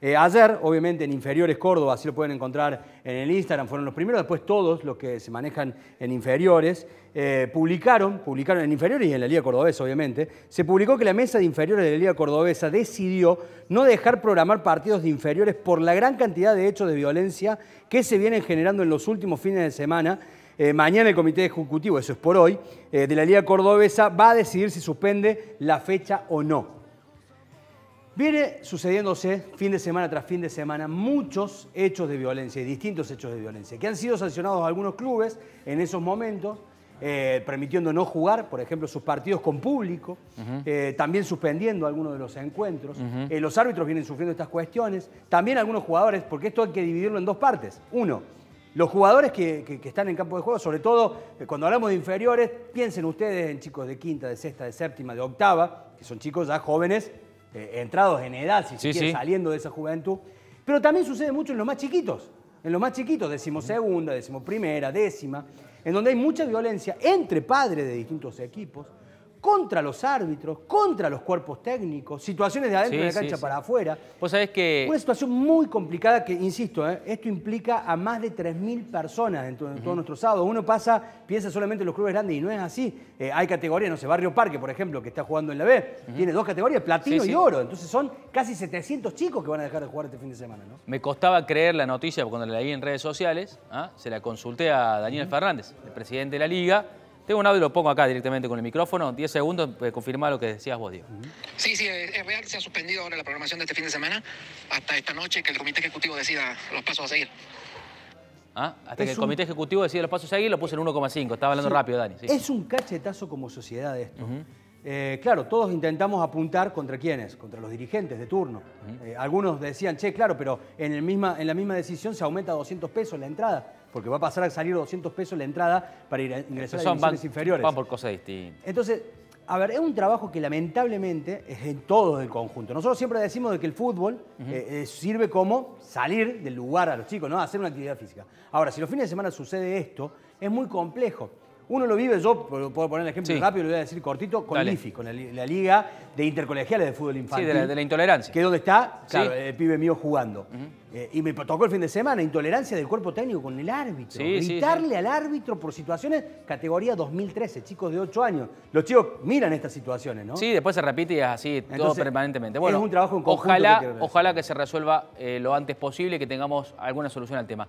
Eh, ayer, obviamente, en Inferiores Córdoba, así lo pueden encontrar en el Instagram, fueron los primeros, después todos los que se manejan en Inferiores, eh, publicaron, publicaron en Inferiores y en la Liga Cordobesa, obviamente, se publicó que la mesa de inferiores de la Liga Cordobesa decidió no dejar programar partidos de inferiores por la gran cantidad de hechos de violencia que se vienen generando en los últimos fines de semana eh, mañana el comité ejecutivo, eso es por hoy, de la Liga Cordobesa va a decidir si suspende la fecha o no. Viene sucediéndose fin de semana tras fin de semana muchos hechos de violencia y distintos hechos de violencia que han sido sancionados algunos clubes en esos momentos, eh, permitiendo no jugar, por ejemplo, sus partidos con público, eh, también suspendiendo algunos de los encuentros. Eh, los árbitros vienen sufriendo estas cuestiones, también algunos jugadores, porque esto hay que dividirlo en dos partes. Uno, los jugadores que, están en campo de juego, sobre todo cuando hablamos de inferiores, piensen ustedes en chicos de quinta, de sexta, de séptima, de octava, que son chicos ya jóvenes eh, entrados en edad, si saliendo de esa juventud. Pero también sucede mucho en los más chiquitos, en los más chiquitos, decimosegunda, decimoprimera, décima, en donde hay mucha violencia entre padres de distintos equipos, contra los árbitros, contra los cuerpos técnicos, situaciones de adentro de la cancha para afuera. Vos sabés que... Una situación muy complicada que, insisto, eh, esto implica a más de 3.000 personas en, de nuestro sábado. Uno pasa, piensa solamente en los clubes grandes y no es así. Eh, hay categorías, no sé, Barrio Parque, por ejemplo, que está jugando en la B, tiene dos categorías, platino y oro. Entonces son casi 700 chicos que van a dejar de jugar este fin de semana, ¿no? Me costaba creer la noticia cuando la leí en redes sociales, ¿ah? se la consulté a Daniel Fernández, el presidente de la Liga, tengo un audio y lo pongo acá directamente con el micrófono. 10 segundos, eh, confirmar lo que decías vos, Diego. Sí, sí, eh, es real que se ha suspendido ahora la programación de este fin de semana hasta esta noche que el Comité Ejecutivo decida los pasos a seguir. Ah, hasta que el Comité Ejecutivo decida los pasos a seguir, lo puse en 1,5. Estaba hablando rápido, Dani. Es un cachetazo como sociedad esto. Eh, claro, todos intentamos apuntar contra quiénes, contra los dirigentes de turno. algunos decían, che, claro, pero en, en la misma decisión se aumenta 200 pesos la entrada porque va a pasar a salir 200 pesos la entrada para ingresar a divisiones inferiores. Van por cosas distintas. Entonces, a ver, es un trabajo que lamentablemente es en todo el conjunto. Nosotros siempre decimos de que el fútbol eh, eh, sirve como salir del lugar a los chicos, ¿no? Hacer una actividad física. Ahora, si los fines de semana sucede esto, es muy complejo. Uno lo vive, yo puedo poner el ejemplo rápido, lo voy a decir cortito, con el con la, Liga de Intercolegiales de Fútbol Infantil. Sí, de la, intolerancia. Que es donde está, claro, el pibe mío jugando. Eh, y me tocó el fin de semana, intolerancia del cuerpo técnico con el árbitro. Sí, Gritarle al árbitro por situaciones, categoría 2013, chicos de 8 años. Los chicos miran estas situaciones, ¿no? Sí, después se repite y es así todo permanentemente. Bueno, es un trabajo en conjunto. Ojalá que, ojalá que se resuelva eh, lo antes posible y que tengamos alguna solución al tema.